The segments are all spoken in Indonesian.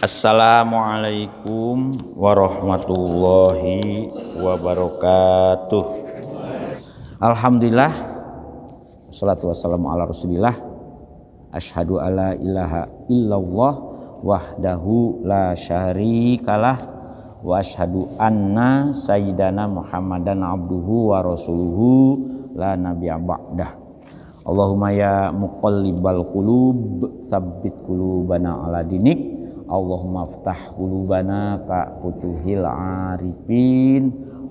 Assalamualaikum warahmatullahi wabarakatuh Alhamdulillah Salatu wassalamu ala rasulillah asyhadu alla ilaha illallah wahdahu la syarikalah wa asyhadu anna sayyidana muhammadan abduhu wa rasuluhu la nabiyya ba'dah Allahumma ya muqallibal qulub tsabbit qulubana ala dinik Allahumma ftah qulubana ka futuhil arifin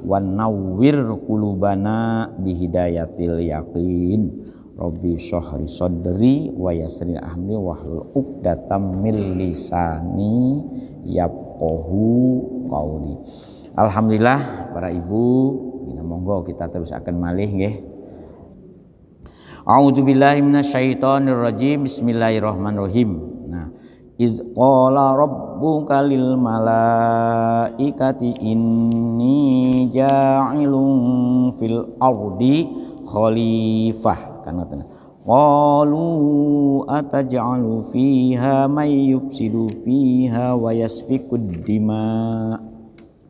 wa nawwir qulubana bihidayatil yaqin Robi Shohri sodri wa yasrin ahli wahlul uqdatam min lisani yafqahu qauli. Alhamdulillah para ibu, dina monggo kita terus akan malih nggih. A'udzu billahi minasyaitonir rajim. Bismillahirrahmanirrahim. Nah, iz qala rabbuka lil malaikati inni ja'ilun fil ardi khalifah kan ngoten qalu ataj'alu fiha may yufsidu fiha wa yasfiku dima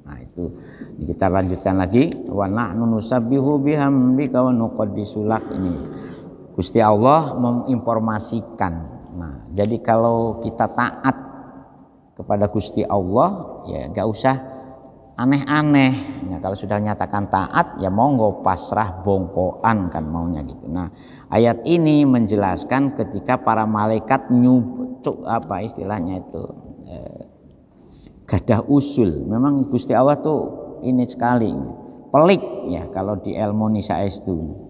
nah itu ini kita lanjutkan lagi wa nahnu nusabbihu bihamdika wa nuqaddisu lak ini Gusti Allah menginformasikan nah jadi kalau kita taat kepada Gusti Allah ya gak usah aneh-aneh. Ya, kalau sudah nyatakan taat ya monggo pasrah bongkoan kan maunya gitu. Nah, ayat ini menjelaskan ketika para malaikat nyucuk apa istilahnya itu eh, gadah usul. Memang Gusti Allah tuh ini sekali pelik ya kalau di ilmu Nisa itu.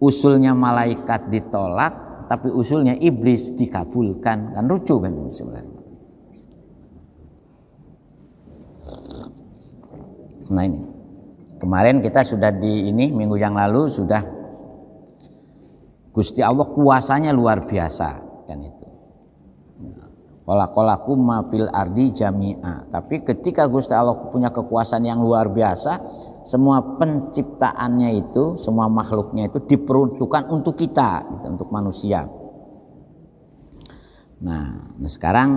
Usulnya malaikat ditolak tapi usulnya iblis dikabulkan kan lucu kan sebenarnya. Nah ini. Kemarin kita sudah di ini minggu yang lalu sudah Gusti Allah kuasanya luar biasa kan itu. Kolakolaku mafil ardi jami'a. Tapi ketika Gusti Allah punya kekuasaan yang luar biasa, semua penciptaannya itu, semua makhluknya itu diperuntukkan untuk kita, gitu, untuk manusia. Nah, nah sekarang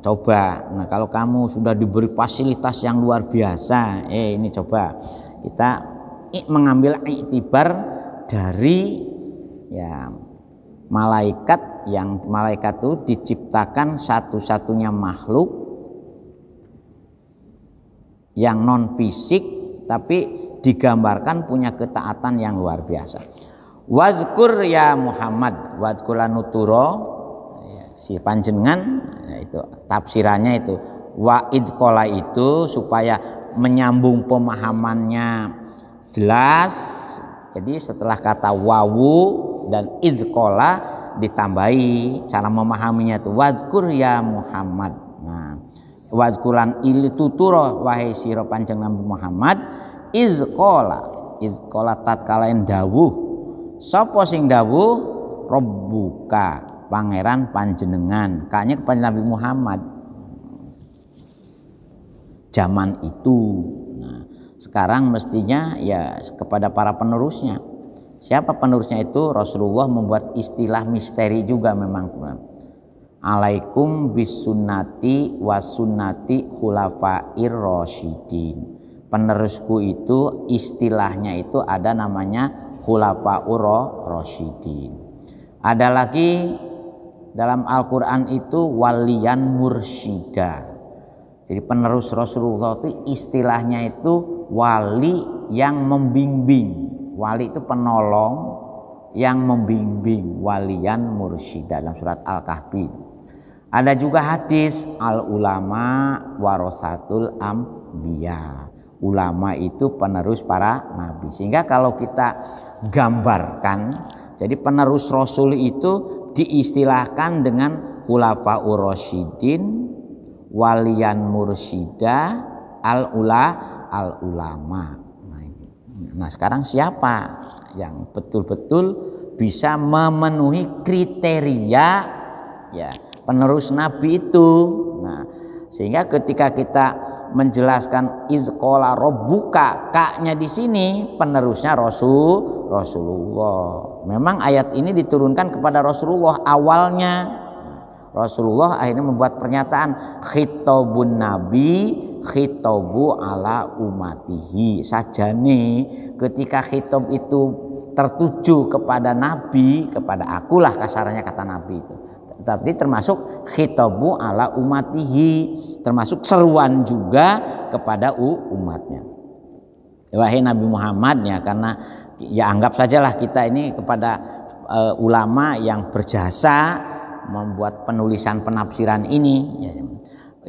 coba nah kalau kamu sudah diberi fasilitas yang luar biasa eh ini coba kita mengambil iktibar dari ya malaikat yang malaikat itu diciptakan satu-satunya makhluk yang non fisik tapi digambarkan punya ketaatan yang luar biasa. Wazkur ya Muhammad, wazkulanuturo ya, si panjenengan itu tafsirannya itu waid kola itu supaya menyambung pemahamannya jelas jadi setelah kata wawu dan idkola ditambahi cara memahaminya itu wadkur ya Muhammad nah wadkulan il tuturo wahai siro panjang nabi Muhammad izkola izkola tatkala dawuh sopo sing dawuh robuka pangeran panjenengan kayaknya kepada Nabi Muhammad zaman itu nah, sekarang mestinya ya kepada para penerusnya siapa penerusnya itu Rasulullah membuat istilah misteri juga memang Alaikum bisunati wasunati khulafair rasyidin penerusku itu istilahnya itu ada namanya khulafaur rasyidin ada lagi dalam Al-Quran itu walian mursyida jadi penerus Rasulullah itu istilahnya itu wali yang membimbing wali itu penolong yang membimbing walian mursyida dalam surat Al-Kahfi ada juga hadis al-ulama warasatul ambiya ulama itu penerus para nabi sehingga kalau kita gambarkan jadi penerus rasul itu diistilahkan dengan Kulafa Uroshidin, walian mursida al ula al ulama nah, nah sekarang siapa yang betul-betul bisa memenuhi kriteria ya penerus nabi itu nah sehingga ketika kita menjelaskan izkola robuka kaknya di sini penerusnya Rasul Rasulullah. Memang ayat ini diturunkan kepada Rasulullah awalnya. Rasulullah akhirnya membuat pernyataan khitobun nabi khitobu ala umatihi. nih ketika khitob itu tertuju kepada nabi, kepada akulah kasarnya kata nabi itu tapi termasuk khitabu ala umatihi termasuk seruan juga kepada umatnya wahai Nabi Muhammad ya karena ya anggap sajalah kita ini kepada uh, ulama yang berjasa membuat penulisan penafsiran ini ya,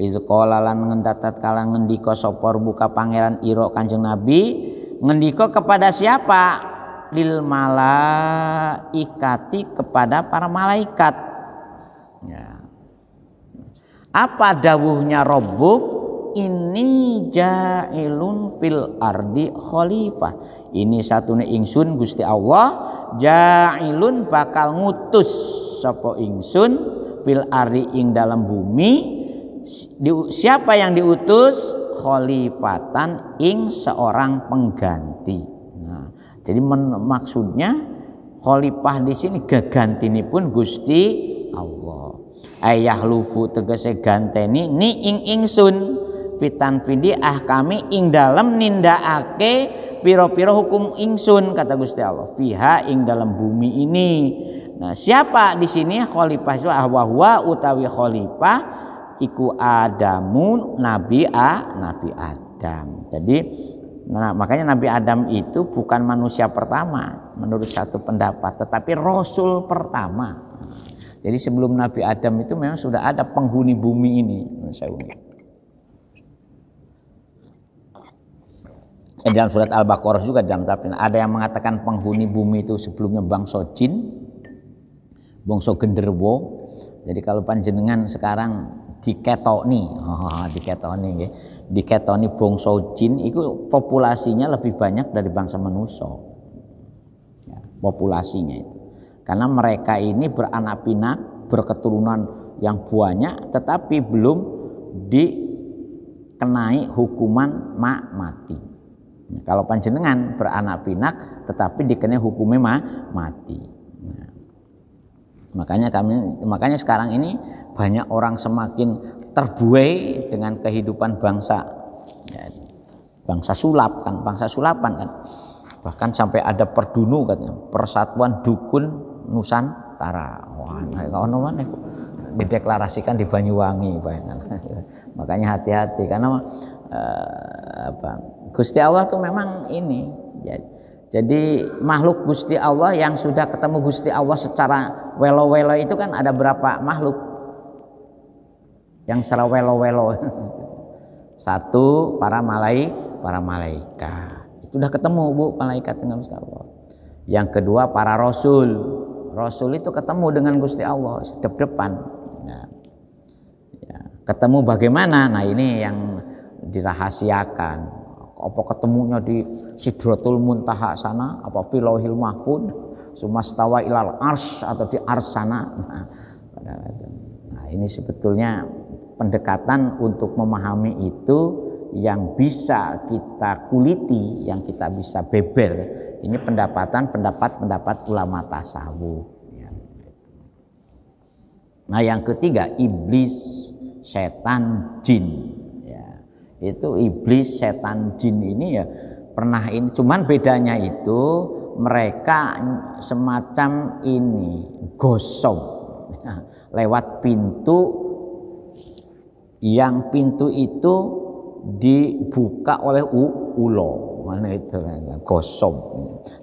itu kolalan ngendatat kala ngendiko sopor buka pangeran iro kanjeng nabi ngendiko kepada siapa lil malaikati kepada para malaikat Ya. Apa dawuhnya robuk Ini jailun fil ardi khalifah. Ini satu nih ingsun Gusti Allah, jailun bakal ngutus sopo ingsun fil ardi ing dalam bumi. Siapa yang diutus? Khalifatan ing seorang pengganti. Nah, jadi maksudnya khalifah di sini gegantini pun Gusti Allah ayah lufu tegese ganteni ni ing ingsun fitan fidi ah kami ing dalam nindaake piro-piro hukum ingsun kata Gusti Allah fiha ing dalam bumi ini nah siapa di sini khalifah itu ahwahwa utawi khalifah iku adamun nabi a nabi adam jadi Nah, makanya Nabi Adam itu bukan manusia pertama menurut satu pendapat, tetapi Rasul pertama. Jadi sebelum Nabi Adam itu memang sudah ada penghuni bumi ini. Eh, dalam surat Al-Baqarah juga dalam tafsir ada yang mengatakan penghuni bumi itu sebelumnya bangsa jin, bangsa genderwo. Jadi kalau panjenengan sekarang diketoni, oh, diketoni ya. Diketoni bangsa jin itu populasinya lebih banyak dari bangsa manusia. Ya, populasinya itu. Karena mereka ini beranak pinak, berketurunan yang banyak tetapi belum dikenai hukuman mak mati. Nah, kalau panjenengan beranak pinak tetapi dikenai hukumnya mak mati. Nah, makanya kami makanya sekarang ini banyak orang semakin terbuai dengan kehidupan bangsa ya, bangsa sulap kan bangsa sulapan kan bahkan sampai ada perdunu katanya persatuan dukun Nusantara. Wah, ono maneh ya. dideklarasikan di Banyuwangi bayangkan. Makanya hati-hati karena uh, apa? Gusti Allah tuh memang ini. Jadi, ya. jadi makhluk Gusti Allah yang sudah ketemu Gusti Allah secara welo-welo itu kan ada berapa makhluk yang secara welo-welo. Satu para malai, para malaikat. Itu udah ketemu Bu malaikat dengan Gusti Allah. Yang kedua para rasul Rasul itu ketemu dengan Gusti Allah sedep-depan. Ya. Ya. Ketemu bagaimana? Nah ini yang dirahasiakan. Apa ketemunya di Sidratul Muntaha sana? Apa Filohil Mahfud? Sumastawa ilal arsh atau di Ars sana? Nah, nah ini sebetulnya pendekatan untuk memahami itu yang bisa kita kuliti, yang kita bisa beber, ini pendapatan pendapat pendapat ulama tasawuf. Ya. Nah yang ketiga iblis, setan, jin. Ya, itu iblis, setan, jin ini ya pernah ini. Cuman bedanya itu mereka semacam ini gosong ya, lewat pintu yang pintu itu dibuka oleh u, ulo mana itu kosong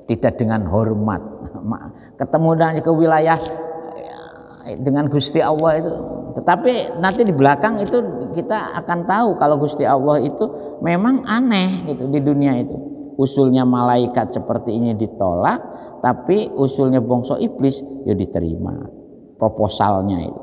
tidak dengan hormat ketemu dengan ke wilayah eh, dengan Gusti Allah itu tetapi nanti di belakang itu kita akan tahu kalau Gusti Allah itu memang aneh gitu di dunia itu usulnya malaikat seperti ini ditolak tapi usulnya bongso iblis ya diterima proposalnya itu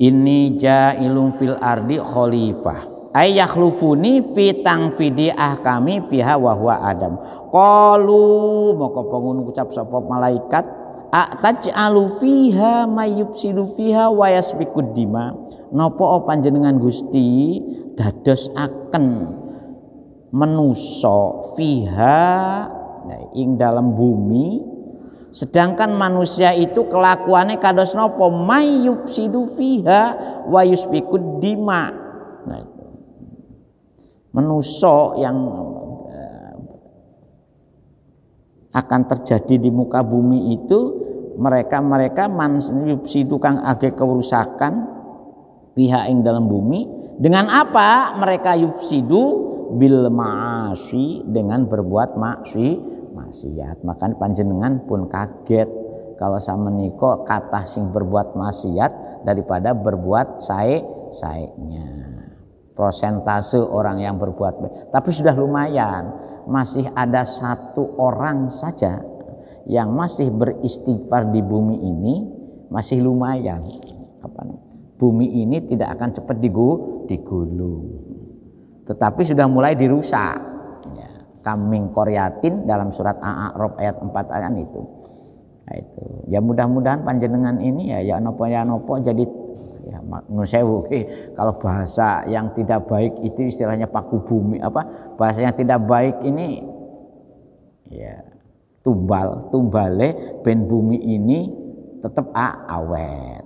ini jailum fil ardi khalifah ayakhlufuni pitang fidiah kami fiha wahwa adam qalu moko pengun ucap sapa malaikat ataj'alu fiha mayubsidu fiha wa yasbiqud dima napa panjenengan Gusti dados akan menuso fiha nah, ing dalam bumi sedangkan manusia itu kelakuannya kados nopo mayubsidu fiha wa yusbikud dima nah, menuso yang eh, akan terjadi di muka bumi itu mereka-mereka mansyupsi tukang agak kerusakan pihak yang dalam bumi dengan apa mereka yufsidu bil maasi dengan berbuat maksi maksiat makan panjenengan pun kaget kalau sama Niko kata sing berbuat maksiat daripada berbuat saya saiknya prosentase orang yang berbuat baik. Tapi sudah lumayan, masih ada satu orang saja yang masih beristighfar di bumi ini masih lumayan. Apa Bumi ini tidak akan cepat digulung. Tetapi sudah mulai dirusak. Ya. Kaming koryatin dalam surat A'raf ayat 4 ayat itu. Nah, itu. Ya mudah-mudahan panjenengan ini ya ya nopo ya nopo jadi nusewu kalau bahasa yang tidak baik itu istilahnya paku bumi apa bahasa yang tidak baik ini ya tumbal tumbale ben bumi ini tetap a, awet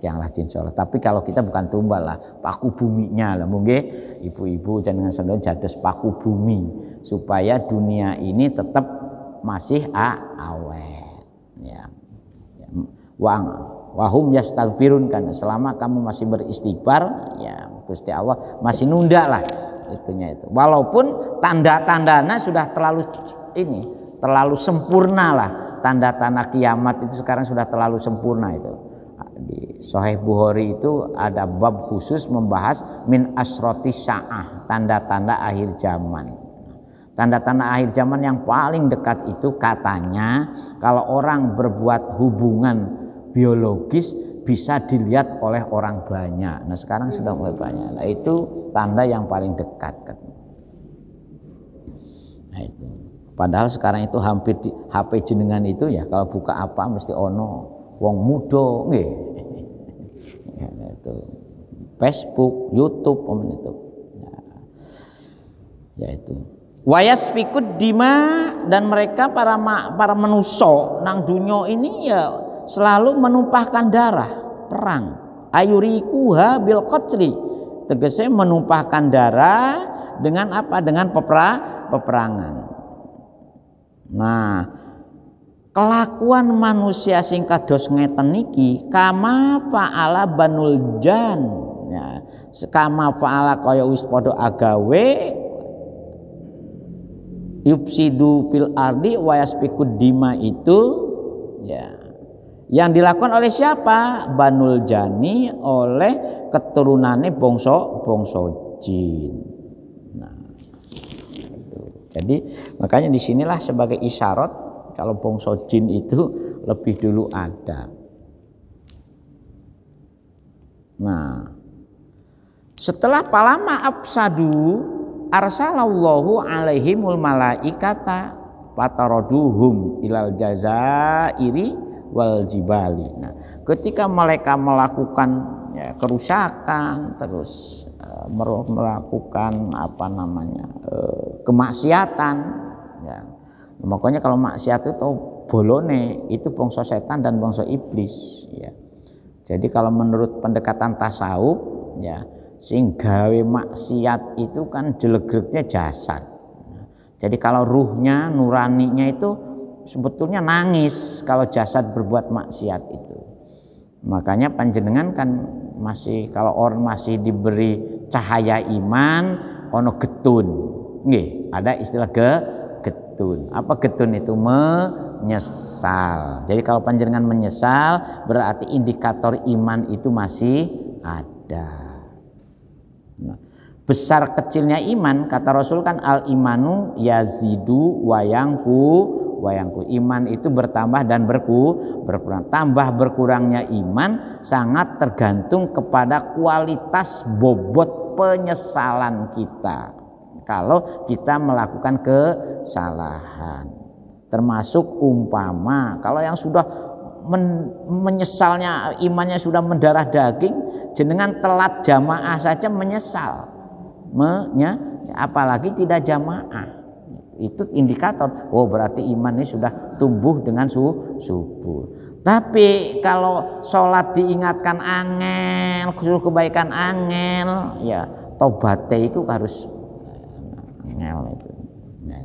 yang rajin sholat. Tapi kalau kita bukan tumbal lah, paku buminya lah. Mungkin ibu-ibu jangan sedang jatuh paku bumi supaya dunia ini tetap masih a, awet. Ya. ya. Wang wahum yastagfirun karena selama kamu masih beristighfar ya Gusti Allah masih nunda lah itunya itu walaupun tanda-tandanya sudah terlalu ini terlalu sempurna lah tanda-tanda kiamat itu sekarang sudah terlalu sempurna itu di Soheh Bukhari itu ada bab khusus membahas min asroti sa'ah tanda-tanda akhir zaman tanda-tanda akhir zaman yang paling dekat itu katanya kalau orang berbuat hubungan biologis bisa dilihat oleh orang banyak. Nah sekarang sudah mulai banyak. Nah itu tanda yang paling dekat. Kan? Nah itu. Padahal sekarang itu hampir di HP jenengan itu ya kalau buka apa mesti ono wong mudo nggih. Ya, nah, itu. Facebook, YouTube om itu. Ya, ya itu. Wayas pikut dima dan mereka para para menuso nang dunyo ini ya selalu menumpahkan darah perang ayurikuha bil kotri tegese menumpahkan darah dengan apa dengan pepera peperangan nah kelakuan manusia singkat dos ngeten niki kama faala banul jan ya kama faala kaya wis podo agawe yupsidu pil ardi wayasbikud dima itu ya yang dilakukan oleh siapa? Banul Jani oleh keturunannya bongso bongso jin. Nah, itu. Jadi makanya disinilah sebagai isyarat kalau bongso jin itu lebih dulu ada. Nah, setelah palama absadu arsalallahu alaihimul malaikata fataroduhum ilal jazairi wal jibali. Nah, ketika mereka melakukan ya, kerusakan terus uh, melakukan apa namanya uh, kemaksiatan ya. Nah, makanya kalau maksiat itu bolone itu bangsa setan dan bangsa iblis ya. Jadi kalau menurut pendekatan tasawuf ya singgawi maksiat itu kan jelegreknya jasad. Jadi kalau ruhnya nuraninya itu sebetulnya nangis kalau jasad berbuat maksiat itu. Makanya panjenengan kan masih kalau orang masih diberi cahaya iman ono getun. Nggih, ada istilah ge getun. Apa getun itu menyesal. Jadi kalau panjenengan menyesal berarti indikator iman itu masih ada. Nah, besar kecilnya iman kata Rasul kan al imanu yazidu wayangku wayangku. Iman itu bertambah dan berku, berkurang. Tambah berkurangnya iman sangat tergantung kepada kualitas bobot penyesalan kita. Kalau kita melakukan kesalahan, termasuk umpama, kalau yang sudah men, menyesalnya imannya sudah mendarah daging, jenengan telat jamaah saja menyesal, Menye apalagi tidak jamaah itu indikator, oh berarti iman ini sudah tumbuh dengan su subur. Tapi kalau sholat diingatkan angel, suruh kebaikan angel, ya tobatnya itu harus angel eh, itu. Ya.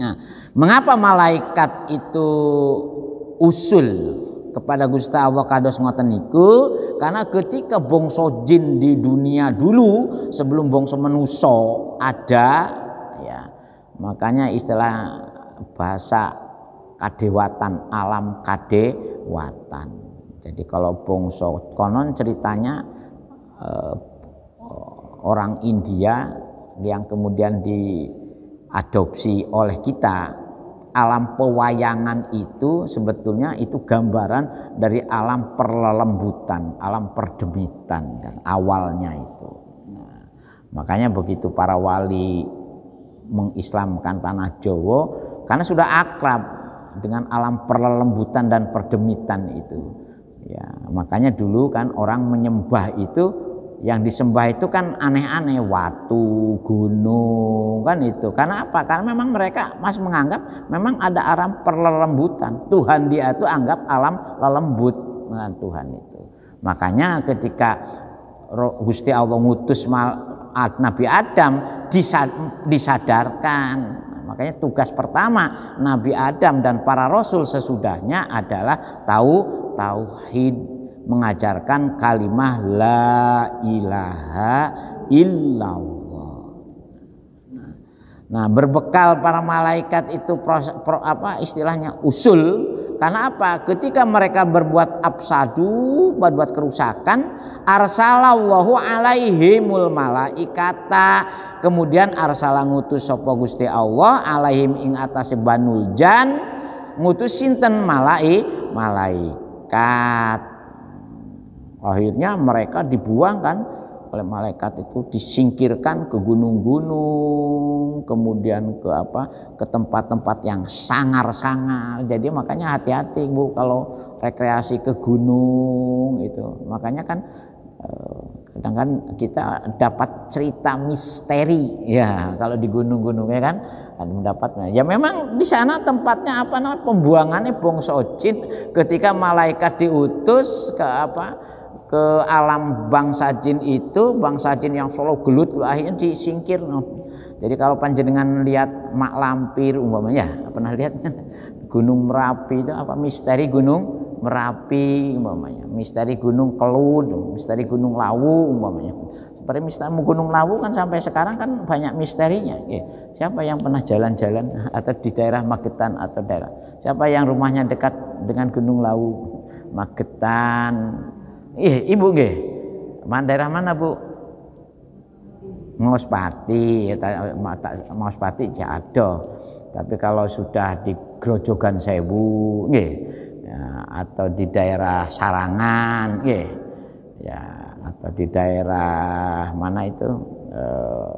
Nah, mengapa malaikat itu usul kepada Gusta Allah kados Ngoteniku? karena ketika bongso jin di dunia dulu sebelum bongso manusia ada Makanya istilah bahasa kadewatan, alam kadewatan. Jadi kalau bongso konon ceritanya eh, orang India yang kemudian diadopsi oleh kita alam pewayangan itu sebetulnya itu gambaran dari alam perlelembutan, alam perdemitan kan awalnya itu. Nah, makanya begitu para wali mengislamkan tanah Jawa karena sudah akrab dengan alam perlembutan dan perdemitan itu. Ya, makanya dulu kan orang menyembah itu yang disembah itu kan aneh-aneh watu gunung kan itu karena apa karena memang mereka masih menganggap memang ada alam perlembutan Tuhan dia itu anggap alam lelembut dengan Tuhan itu makanya ketika Gusti Allah ngutus Nabi Adam disadarkan. Nah, makanya tugas pertama Nabi Adam dan para rasul sesudahnya adalah tahu tauhid, mengajarkan kalimah la ilaha illallah. Nah, nah berbekal para malaikat itu proses pro, apa istilahnya usul karena apa? Ketika mereka berbuat absadu, berbuat kerusakan, arsalallahu alaihimul malaikata. Kemudian arsala ngutus sapa Gusti Allah alaihim ing atase banul jan ngutus sinten malai malaikat. Akhirnya mereka dibuang kan oleh malaikat itu disingkirkan ke gunung-gunung, kemudian ke apa? ke tempat-tempat yang sangar-sangar. Jadi makanya hati-hati Bu kalau rekreasi ke gunung itu. Makanya kan eh, kadang kan kita dapat cerita misteri ya kalau di gunung-gunungnya kan ada mendapatnya ya memang di sana tempatnya apa namanya pembuangannya bongso jin ketika malaikat diutus ke apa ke alam bangsa jin itu bangsa jin yang selalu gelut akhirnya disingkir jadi kalau panjenengan lihat mak lampir umpamanya pernah lihat gunung merapi itu apa misteri gunung merapi umpamanya misteri gunung kelud misteri gunung lawu umpamanya seperti misteri gunung lawu kan sampai sekarang kan banyak misterinya siapa yang pernah jalan-jalan atau di daerah Magetan atau daerah siapa yang rumahnya dekat dengan gunung lawu Magetan Ih, ibu nggih mana daerah mana bu Ngospati ya, Ngospati Jado tapi kalau sudah di Grojogan Sewu nggih ya, atau di daerah Sarangan nggih ya atau di daerah mana itu eh,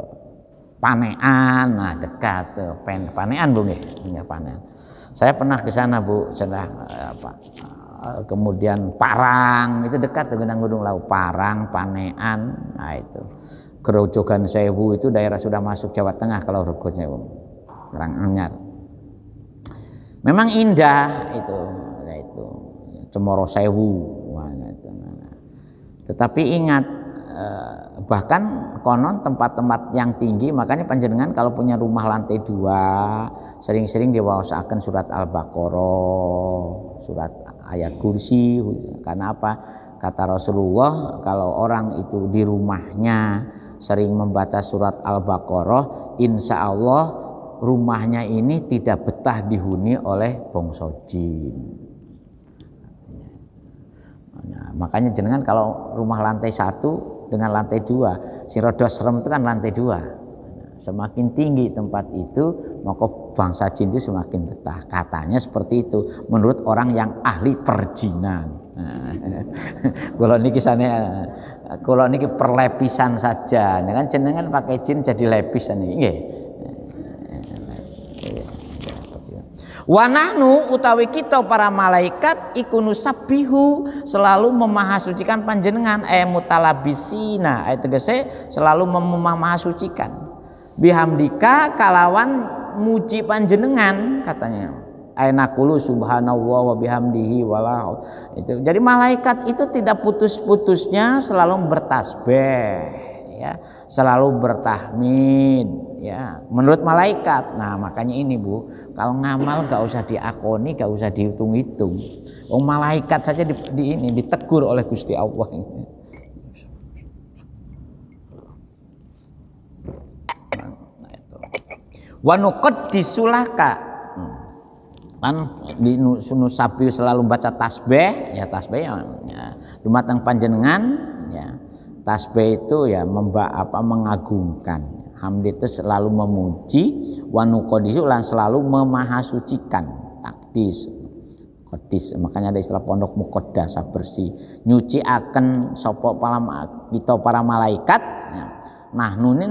Panean nah dekat Pen, Panean Bu Punya Panean saya pernah ke sana Bu sudah eh, apa Eh, kemudian Parang itu dekat dengan Gunung Lawu Parang Panean nah itu Kerucukan Sewu itu daerah sudah masuk Jawa Tengah kalau rukunnya Sewu Karang Anyar memang indah itu nah itu Cemoro Sewu nah, nah, nah. tetapi ingat eh, bahkan konon tempat-tempat yang tinggi makanya panjenengan kalau punya rumah lantai dua sering-sering diwawasakan surat al-baqarah surat ayat kursi karena apa kata Rasulullah kalau orang itu di rumahnya sering membaca surat Al-Baqarah insya Allah rumahnya ini tidak betah dihuni oleh bongso jin nah, makanya jenengan kalau rumah lantai satu dengan lantai dua si rodo serem itu kan lantai dua Semakin tinggi tempat itu, maka bangsa jin itu semakin betah. Katanya seperti itu menurut orang yang ahli perjinan. kalau ini kisahnya, kalau ini perlepisan saja, dengan nah, jenengan pakai jin jadi lepisan ini. Wanahnu utawi kita para malaikat ikunu sabihu selalu memahasucikan panjenengan eh mutalabisina ayat tegese selalu memahasucikan bihamdika kalawan muji panjenengan katanya ainakulu subhanallah wa bihamdihi itu jadi malaikat itu tidak putus-putusnya selalu bertasbih ya selalu bertahmid ya menurut malaikat nah makanya ini Bu kalau ngamal gak usah diakoni gak usah dihitung-hitung oh malaikat saja di, di ini ditegur oleh Gusti Allah ini wanukot disulaka, kan di nusapi selalu baca tasbih ya tasbih ya, lumatang ya. panjenengan ya tasbih itu ya memba apa mengagungkan hamd itu selalu memuji wa disulang selalu memahasucikan takdis kodis makanya ada istilah pondok mukoda bersih nyuci akan sopok palam kita para malaikat Nah nah ini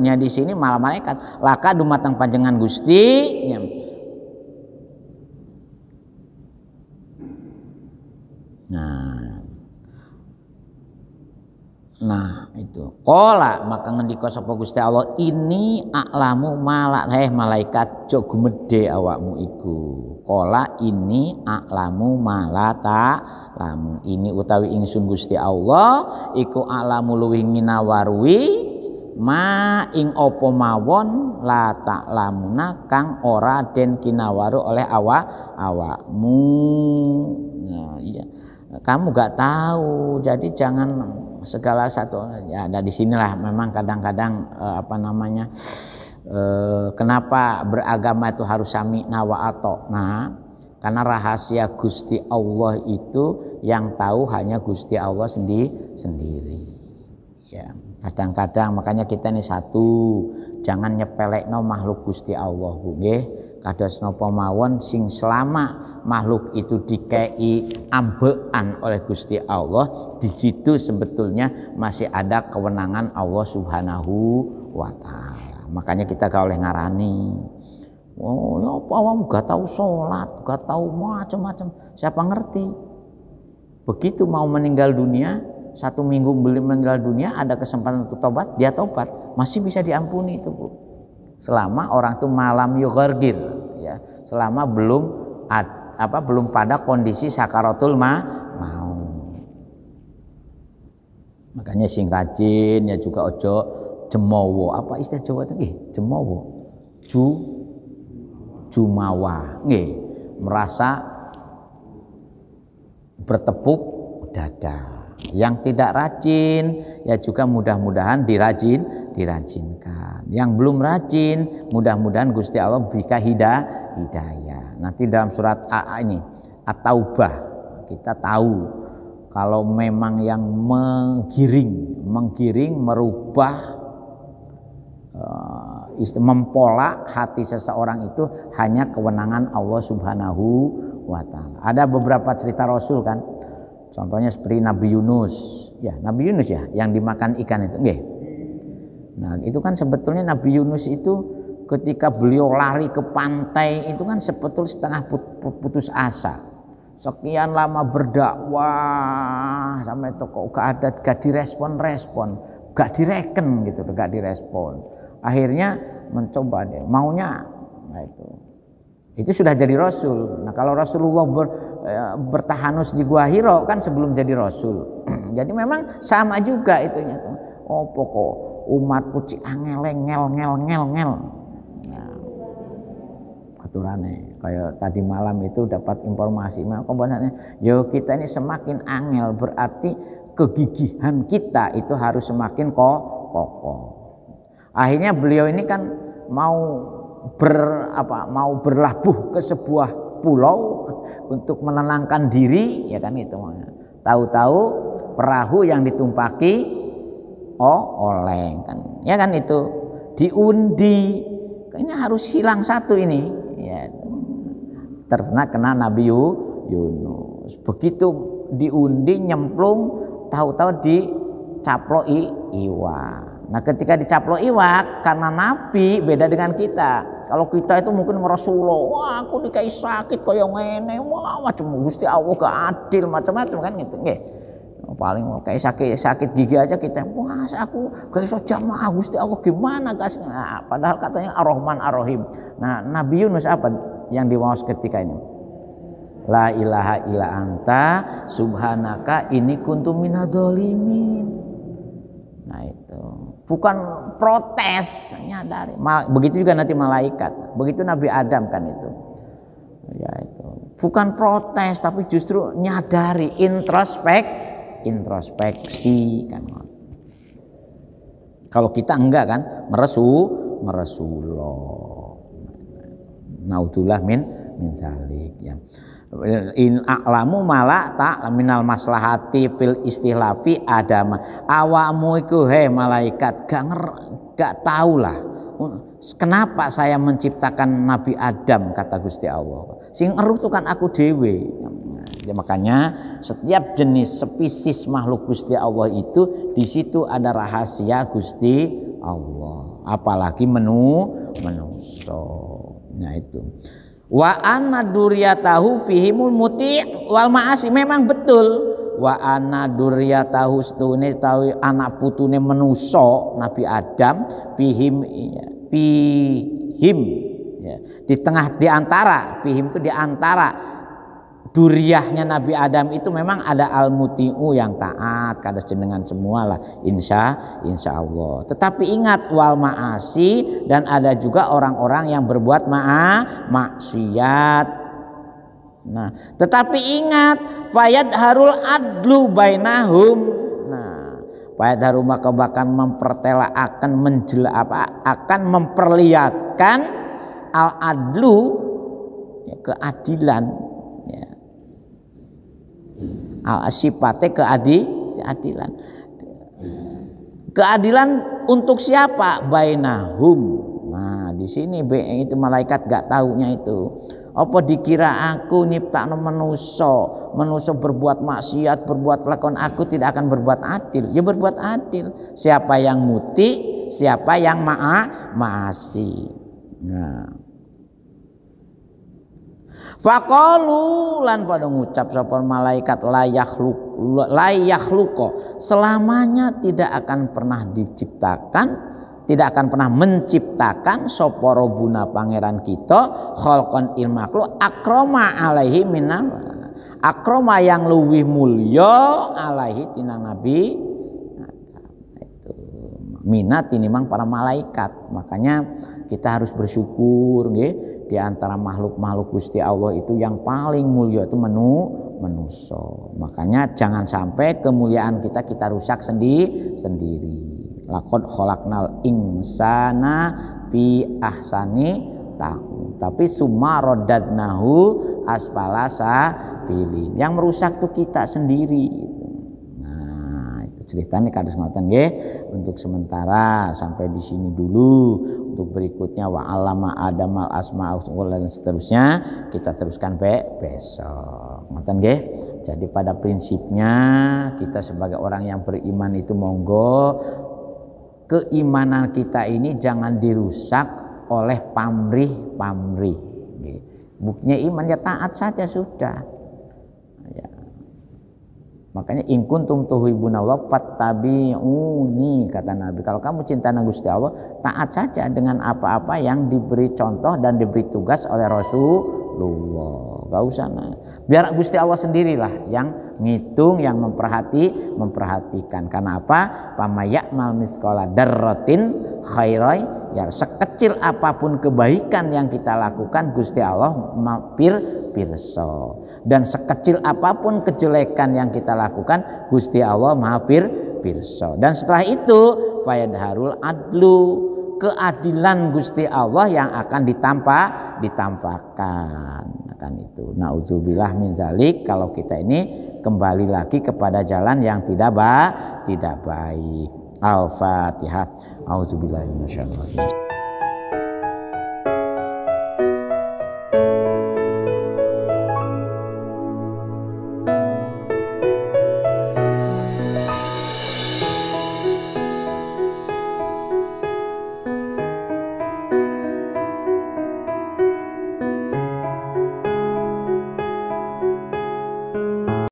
nya di sini malah malaikat laka dumatang panjengan Gusti nah Nah itu kola maka ngendiko sapa Gusti Allah ini aklamu malak heh malaikat cok gumede awakmu iku kola ini aklamu malata lamu ini utawi ingsun Gusti Allah iku aklamu luwih nginawarwi ma ing opo mawon la lamuna kang ora den kinawaru oleh awa awakmu nah, iya. kamu gak tahu jadi jangan segala satu ya ada di sinilah memang kadang-kadang eh, apa namanya eh, kenapa beragama itu harus sami nawa atau nah karena rahasia Gusti Allah itu yang tahu hanya Gusti Allah sendiri sendiri ya Kadang-kadang makanya kita ini satu, jangan nyepelek no makhluk Gusti Allah, nggih. Kados no mawon sing selama makhluk itu dikei ambekan oleh Gusti Allah, di situ sebetulnya masih ada kewenangan Allah Subhanahu wa taala. Makanya kita gak oleh ngarani. Oh, ya allah gak tahu sholat, gak tahu macam-macam. Siapa ngerti? Begitu mau meninggal dunia, satu minggu beli meninggal dunia ada kesempatan untuk tobat dia tobat masih bisa diampuni itu bu selama orang itu malam yugargir ya selama belum ad, apa belum pada kondisi sakaratul ma mau makanya sing rajin ya juga ojo jemowo apa istilah Jawa tuh jemowo ju jumawa nggih merasa bertepuk dada yang tidak rajin ya juga mudah-mudahan dirajin dirajinkan yang belum rajin mudah-mudahan Gusti Allah berikan hidayah hidayah nanti dalam surat AA ini At-Taubah kita tahu kalau memang yang menggiring menggiring merubah eh, mempola hati seseorang itu hanya kewenangan Allah Subhanahu wa taala. Ada beberapa cerita Rasul kan Contohnya seperti Nabi Yunus, ya Nabi Yunus ya yang dimakan ikan itu, Nggih. Nah, itu kan sebetulnya Nabi Yunus itu ketika beliau lari ke pantai itu kan sebetulnya setengah putus asa. Sekian lama berdakwah sampai toko gak ada gak direspon-respon, gak direken gitu, gak direspon. Akhirnya mencoba deh, maunya nah itu. Itu sudah jadi rasul. Nah, kalau Rasulullah ber, Ya, bertahanus di Gua Hiro kan sebelum jadi rasul. jadi memang sama juga itunya tuh. Oh pokok umat kuci angel ngel ngel ngel ngel. Nah, aturannya kayak tadi malam itu dapat informasi komponennya yo kita ini semakin angel berarti kegigihan kita itu harus semakin kok kokoh akhirnya beliau ini kan mau ber apa mau berlabuh ke sebuah pulau untuk menenangkan diri ya kan itu tahu-tahu perahu yang ditumpaki oh oleng kan ya kan itu diundi kayaknya harus hilang satu ini ya terkena kena Nabi Yunus begitu diundi nyemplung tahu-tahu dicaploi iwa nah ketika dicaploi iwak karena Nabi beda dengan kita kalau kita itu mungkin Rasulullah, wah aku dikai sakit kaya ngene, wah macam Gusti Allah gak adil macam-macam kan gitu. Nggih. Paling kayak sakit sakit gigi aja kita, wah aku gak iso jamaah Gusti Allah gimana guys? Nah, padahal katanya Ar-Rahman Ar-Rahim. Nah, Nabi Yunus apa yang dimaksud ketika ini? La ilaha illa anta subhanaka ini kuntu minadzalimin bukan protes nyadari begitu juga nanti malaikat begitu Nabi Adam kan itu ya itu bukan protes tapi justru nyadari introspek introspeksi kan kalau kita enggak kan meresu meresuloh naudzulah min min salik ya in a'lamu mala tak minal maslahati fil istihlafi adama awamu iku he malaikat gak nger gak tahulah kenapa saya menciptakan Nabi Adam kata Gusti Allah sing eruh tuh kan aku dewe ya, makanya setiap jenis spesies makhluk Gusti Allah itu di situ ada rahasia Gusti Allah apalagi menu menuso nah itu Wa anna duriyatahu fihimul muti' wal ma'asi memang betul. Wa anna duriyatahu setune tahu anak putune menuso Nabi Adam fihim iya, fihim ya. di tengah di antara fihim itu di antara duriahnya Nabi Adam itu memang ada al-mutiu yang taat kada jenengan semua lah insya insya Allah tetapi ingat wal maasi dan ada juga orang-orang yang berbuat ma'a maksiat Nah, tetapi ingat fayad harul adlu bainahum. Nah, fayad harum maka bahkan mempertela akan menjel apa akan memperlihatkan al adlu ya, keadilan al ah, sifate keadi keadilan keadilan untuk siapa bainahum nah di sini itu malaikat gak taunya itu apa dikira aku nyipta menuso menuso berbuat maksiat berbuat lakon aku tidak akan berbuat adil ya berbuat adil siapa yang muti siapa yang ma'a maasi nah Faqalu lan pada ngucap sapa malaikat layak layak luko selamanya tidak akan pernah diciptakan tidak akan pernah menciptakan soporo robuna pangeran kita kholkon ilmaklu akroma alaihi minal akroma yang luwih mulio alaihi tinang nabi itu minat ini mang para malaikat makanya kita harus bersyukur ya di antara makhluk-makhluk Gusti Allah itu yang paling mulia itu menu menuso. Makanya jangan sampai kemuliaan kita kita rusak sendiri sendiri. Lakot kholaknal insana fi ahsani tahu. Tapi summa rodadnahu aspalasa pilih. Yang merusak tuh kita sendiri nah, ceritanya kados ngoten nggih untuk sementara sampai di sini dulu untuk berikutnya wa alama al asma dan seterusnya kita teruskan be besok ngoten nggih jadi pada prinsipnya kita sebagai orang yang beriman itu monggo keimanan kita ini jangan dirusak oleh pamrih-pamrih. iman imannya taat saja sudah. Makanya in kuntum tuhibunallah fattabi'uni kata Nabi. Kalau kamu cinta Gusti Allah, taat saja dengan apa-apa yang diberi contoh dan diberi tugas oleh Rasulullah gak usah nah. biar Gusti Allah sendirilah yang ngitung yang memperhati memperhatikan karena apa pamayak mal miskola darrotin khairoy. ya sekecil apapun kebaikan yang kita lakukan Gusti Allah mampir pirso dan sekecil apapun kejelekan yang kita lakukan Gusti Allah mampir pirso dan setelah itu harul adlu keadilan Gusti Allah yang akan ditampak ditampakkan akan itu. Nauzubillah min zalik kalau kita ini kembali lagi kepada jalan yang tidak ba tidak baik. Al-Fatihah. Auzubillahi minasyaitonir